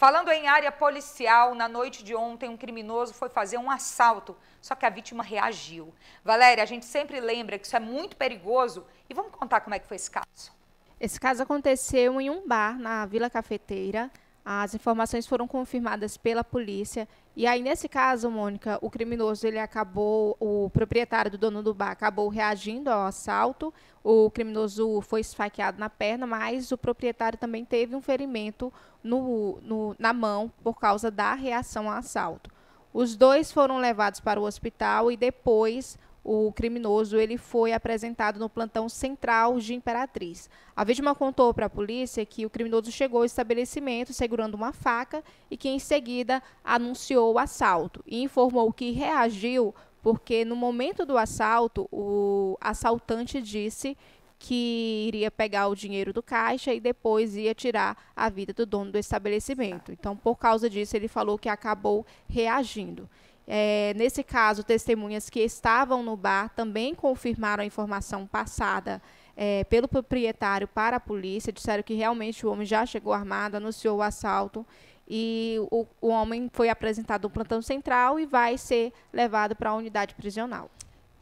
Falando em área policial, na noite de ontem, um criminoso foi fazer um assalto, só que a vítima reagiu. Valéria, a gente sempre lembra que isso é muito perigoso e vamos contar como é que foi esse caso. Esse caso aconteceu em um bar na Vila Cafeteira, as informações foram confirmadas pela polícia. E aí, nesse caso, Mônica, o criminoso ele acabou, o proprietário do dono do bar acabou reagindo ao assalto. O criminoso foi esfaqueado na perna, mas o proprietário também teve um ferimento no, no, na mão por causa da reação ao assalto. Os dois foram levados para o hospital e depois o criminoso ele foi apresentado no plantão central de Imperatriz. A vítima contou para a polícia que o criminoso chegou ao estabelecimento segurando uma faca e que em seguida anunciou o assalto e informou que reagiu porque no momento do assalto o assaltante disse que iria pegar o dinheiro do caixa e depois ia tirar a vida do dono do estabelecimento. Então, por causa disso, ele falou que acabou reagindo. É, nesse caso, testemunhas que estavam no bar também confirmaram a informação passada é, pelo proprietário para a polícia, disseram que realmente o homem já chegou armado, anunciou o assalto e o, o homem foi apresentado no plantão central e vai ser levado para a unidade prisional.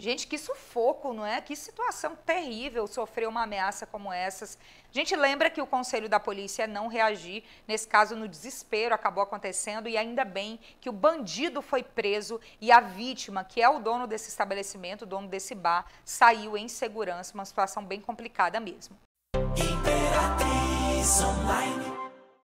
Gente, que sufoco, não é? Que situação terrível sofrer uma ameaça como essas. A gente lembra que o conselho da polícia é não reagir. Nesse caso, no desespero, acabou acontecendo. E ainda bem que o bandido foi preso e a vítima, que é o dono desse estabelecimento, o dono desse bar, saiu em segurança. Uma situação bem complicada mesmo. Imperatriz,